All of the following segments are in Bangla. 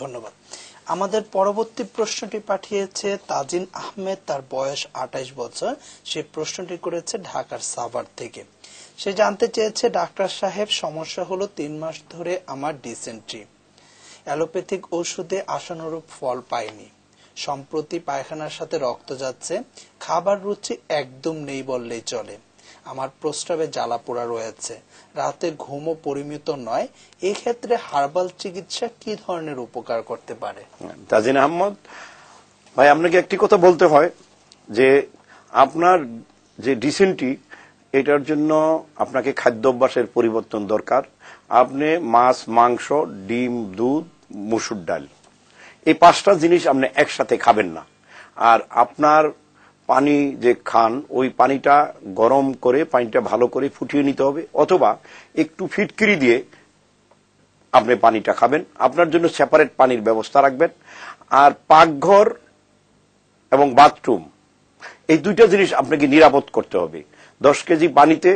ধন্যবাদ আমাদের পরবর্তী প্রশ্নটি পাঠিয়েছে তাজিন আহমেদ তার বয়স আঠাইশ বছর সে প্রশ্নটি করেছে ঢাকার সাভার থেকে সে জানতে চেয়েছে ডাক্তার সাহেব সমস্যা হলো তিন মাস ধরে আমার ডিসেন্ট্রি অ্যালোপ্যাথিক ওষুধে আশানুরূপ ফল পায়নি সম্প্রতি পায়খানার সাথে রক্ত যাচ্ছে খাবার রুচি একদম নেই বললেই চলে আমার প্রস্রাবে জ্বালা পোড়া রয়েছে রাতে ঘুমও পরিমিত নয় এক্ষেত্রে হার্বাল চিকিৎসা কি ধরনের উপকার করতে পারে তাজিন আহমদ ভাই আপনাকে একটি কথা বলতে হয় যে আপনার যে ডিসেন্টি এটার জন্য আপনাকে খাদ্য অভ্যাসের পরিবর্তন দরকার আপনি মাছ মাংস ডিম দুধ মুসুর ডাল এই পাঁচটা জিনিস আপনি একসাথে খাবেন না আর আপনার পানি যে খান ওই পানিটা গরম করে পানিটা ভালো করে ফুটিয়ে নিতে হবে অথবা একটু ফিটকিরি দিয়ে আপনি পানিটা খাবেন আপনার জন্য সেপারেট পানির ব্যবস্থা রাখবেন আর পাকঘর এবং বাথরুম এই দুইটা জিনিস আপনাকে নিরাপদ করতে হবে দশ কেজি পানিতে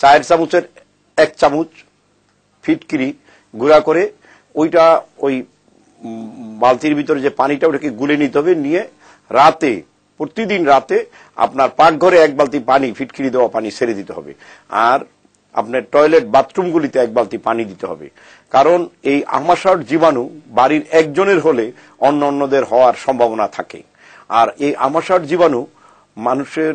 চায়ের চামচের এক চামচ ফিটকিরি গুঁড়া করে ওইটা ওই বালতির ভিতরে যে পানিটা ওটাকে গুলে নিতে হবে নিয়ে রাতে প্রতিদিন রাতে আপনার পাকঘরে এক বালতি পানি ফিটকিরি দেওয়া পানি ছেড়ে দিতে হবে আর আপনার টয়লেট বাথরুমগুলিতে এক বালতি পানি দিতে হবে কারণ এই আমাশার জীবাণু বাড়ির একজনের হলে অন্য অন্যদের হওয়ার সম্ভাবনা থাকে আর এই আমাশার জীবাণু মানুষের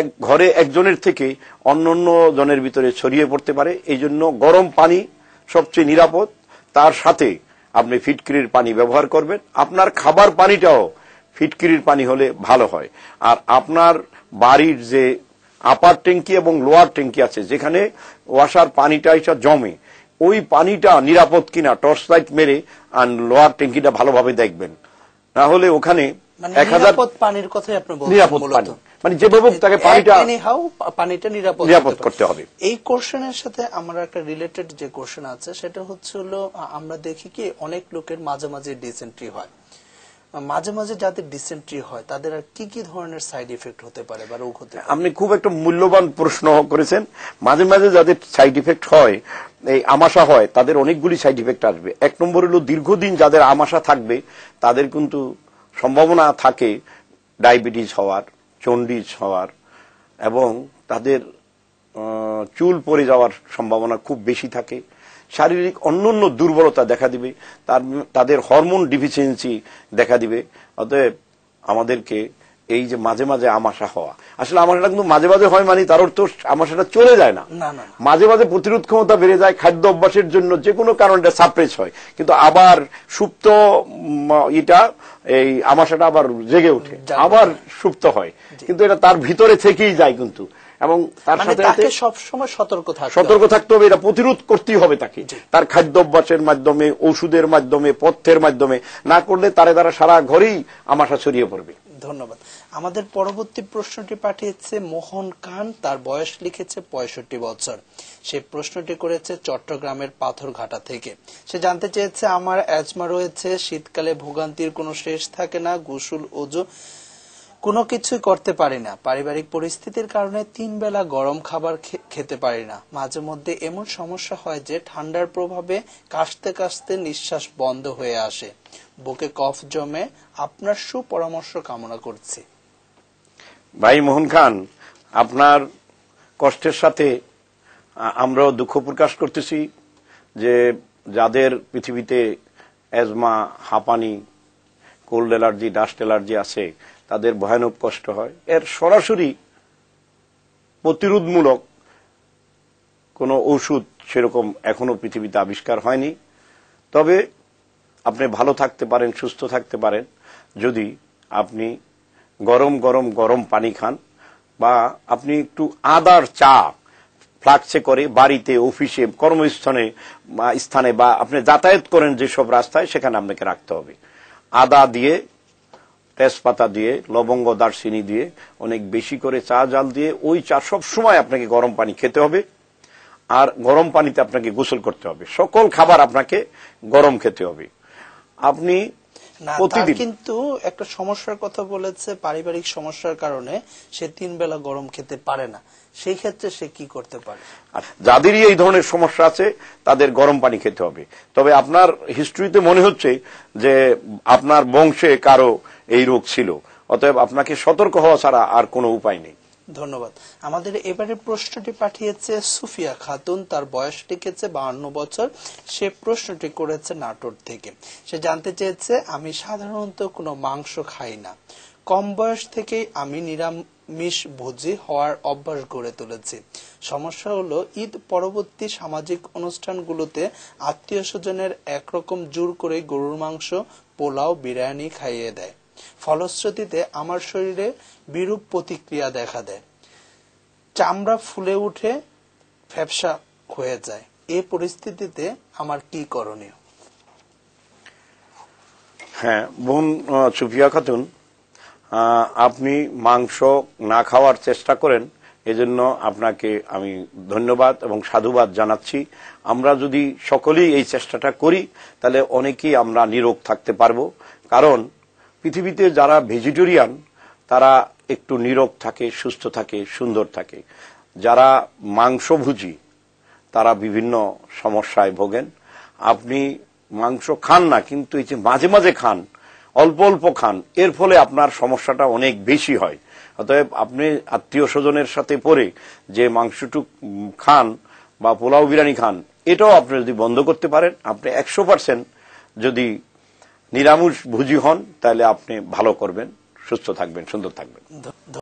এক ঘরে একজনের থেকে অন্য অন্য জনের ভিতরে ছড়িয়ে পড়তে পারে এই জন্য গরম পানি সবচেয়ে নিরাপদ তার সাথে আপনি ফিটকিরির পানি ব্যবহার করবেন আপনার খাবার পানিটাও ফিটকিরির পানি হলে ভালো হয় আর আপনার বাড়ির যে আপার ট্যাঙ্কি এবং লোয়ার ট্যাঙ্কি আছে যেখানে ওয়াশার পানিটা এটা জমে ওই পানিটা নিরাপদ কিনা টর্চ লাইট মেরে আর লোয়ার ট্যাঙ্কিটা ভালোভাবে দেখবেন না হলে ওখানে মানে মানে আমরা দেখি কি অনেক লোকের মাঝে মাঝে ডিসেন্ট্রি হয় মাঝে মাঝে যাদের ডিসেন্ট্রি হয় তাদের আর কি কি ধরনের সাইড ইফেক্ট হতে পারে বা রোগ হতে আপনি খুব একটা মূল্যবান প্রশ্ন করেছেন মাঝে মাঝে যাদের সাইড ইফেক্ট হয় এই আমাশা হয় তাদের অনেকগুলি সাইড ইফেক্ট আসবে এক নম্বর হলো দীর্ঘদিন যাদের আমাশা থাকবে তাদের কিন্তু সম্ভাবনা থাকে ডায়াবেটিস হওয়ার চন্ডিস হওয়ার এবং তাদের চুল পড়ে যাওয়ার সম্ভাবনা খুব বেশি থাকে শারীরিক অন্যান্য দুর্বলতা দেখা দিবে তার তাদের হরমোন ডিফিসিয়েন্সি দেখা দিবে অতএব আমাদেরকে এই যে মাঝে মাঝে আমাশা হওয়া আসলে আমাশাটা কিন্তু মাঝে মাঝে হয় মানে তার অর্থ আমাশাটা চলে যায় না মাঝে মাঝে প্রতিরোধ ক্ষমতা বেড়ে যায় খাদ্য অভ্যাসের জন্য যে কোনো কারণে সাপ্রেস হয় কিন্তু আবার সুপ্ত এটা এই আমাশাটা আবার জেগে ওঠে আবার সুপ্ত হয় কিন্তু এটা তার ভিতরে থেকেই যায় কিন্তু এবং তার মানে সাথে সবসময় সতর্ক থাকতে সতর্ক থাকতে হবে এটা প্রতিরোধ করতেই হবে তাকে তার অভ্যাসের মাধ্যমে ওষুধের মাধ্যমে পথ্যের মাধ্যমে না করলে তারে তারা সারা ঘরেই আমাশা ছড়িয়ে পড়বে ধন্যবাদ আমাদের পরবর্তী প্রশ্নটি পাঠিয়েছে মোহন খান তার বয়স লিখেছে পঁয়ষট্টি বছর সে প্রশ্নটি করেছে চট্টগ্রামের পাথরঘাটা থেকে সে জানতে চেয়েছে আমার অ্যাজমা রয়েছে শীতকালে ভোগান্তির কোনো শেষ থাকে না গোসুল ওজো কোনো কিছুই করতে পারি না পারিবারিক পরিস্থিতির কারণে তিন বেলা গরম খাবার খেতে পারি না মাঝে মধ্যে এমন সমস্যা হয় যে ঠান্ডার প্রভাবে কাশতে কাশতে নিঃশ্বাস বন্ধ হয়ে আসে বুকে কফ জমে আপনার সুপরামর্শ কামনা করছি ভাই মোহন খান আপনার কষ্টের সাথে আমরাও দুঃখ প্রকাশ করতেছি যে যাদের পৃথিবীতে অ্যাজমা হাঁপানি কোল্ড অ্যালার্জি ডাস্ট অ্যালার্জি আছে তাদের ভয়ানক কষ্ট হয় এর সরাসরি প্রতিরোধমূলক কোনো ওষুধ সেরকম এখনো পৃথিবীতে আবিষ্কার হয়নি তবে আপনি ভালো থাকতে পারেন সুস্থ থাকতে পারেন যদি আপনি গরম গরম গরম পানি খান বা আপনি একটু আদার চা ফ্লাক্সে করে বাড়িতে অফিসে কর্মস্থানে স্থানে বা আপনি যাতায়াত করেন যেসব রাস্তায় সেখানে আপনাকে রাখতে হবে আদা দিয়ে তেজপাতা দিয়ে লবঙ্গ দারচিনি দিয়ে অনেক বেশি করে চা জাল দিয়ে ওই চা সব সময় আপনাকে গরম পানি খেতে হবে আর গরম পানিতে আপনাকে গোসল করতে হবে সকল খাবার আপনাকে গরম খেতে হবে আপনি প্রতিদিন কিন্তু একটা সমস্যার কথা বলেছে পারিবারিক সমস্যার কারণে সে তিন বেলা গরম খেতে পারে না সেই ক্ষেত্রে সে কি করতে পারে যাদেরই এই ধরনের সমস্যা আছে তাদের গরম পানি খেতে হবে তবে আপনার হিস্ট্রিতে মনে হচ্ছে যে আপনার বংশে কারো এই রোগ ছিল অতএব আপনাকে সতর্ক হওয়া ছাড়া আর কোনো উপায় নেই ধন্যবাদ আমাদের এবারে প্রশ্নটি পাঠিয়েছে সুফিয়া খাতুন তার বয়স লিখেছে বাহান্ন বছর সে প্রশ্নটি করেছে নাটোর থেকে সে জানতে চেয়েছে আমি সাধারণত কোনো মাংস খাই না কম বয়স থেকেই আমি নিরামিষ ভোজি হওয়ার অভ্যাস গড়ে তুলেছি সমস্যা হলো ঈদ পরবর্তী সামাজিক অনুষ্ঠানগুলোতে আত্মীয় স্বজনের একরকম জোর করে গরুর মাংস পোলাও বিরিয়ানি খাইয়ে দেয় ফলশ্রুতিতে আমার শরীরে বিরূপ প্রতিক্রিয়া দেখা দেয় চামড়া ফুলে উঠে ফ্যাপসা হয়ে যায় এ পরিস্থিতিতে আমার কি করণীয় হ্যাঁ বোন সুফিয়া খাতুন আপনি মাংস না খাওয়ার চেষ্টা করেন এজন্য আপনাকে আমি ধন্যবাদ এবং সাধুবাদ জানাচ্ছি আমরা যদি সকলেই এই চেষ্টাটা করি তাহলে অনেকেই আমরা নিরোগ থাকতে পারবো কারণ পৃথিবীতে যারা ভেজিটেরিয়ান তারা একটু নীরব থাকে সুস্থ থাকে সুন্দর থাকে যারা মাংসভোজী তারা বিভিন্ন সমস্যায় ভোগেন আপনি মাংস খান না কিন্তু এই যে মাঝে মাঝে খান অল্প অল্প খান এর ফলে আপনার সমস্যাটা অনেক বেশি হয় অতএব আপনি আত্মীয় স্বজনের সাথে পরে যে মাংসটুক খান বা পোলাও বিরিয়ানি খান এটাও আপনি যদি বন্ধ করতে পারেন আপনি একশো পার্সেন্ট যদি নিরামিষ ভুজি হন তাহলে আপনি ভালো করবেন সুস্থ থাকবেন সুন্দর থাকবেন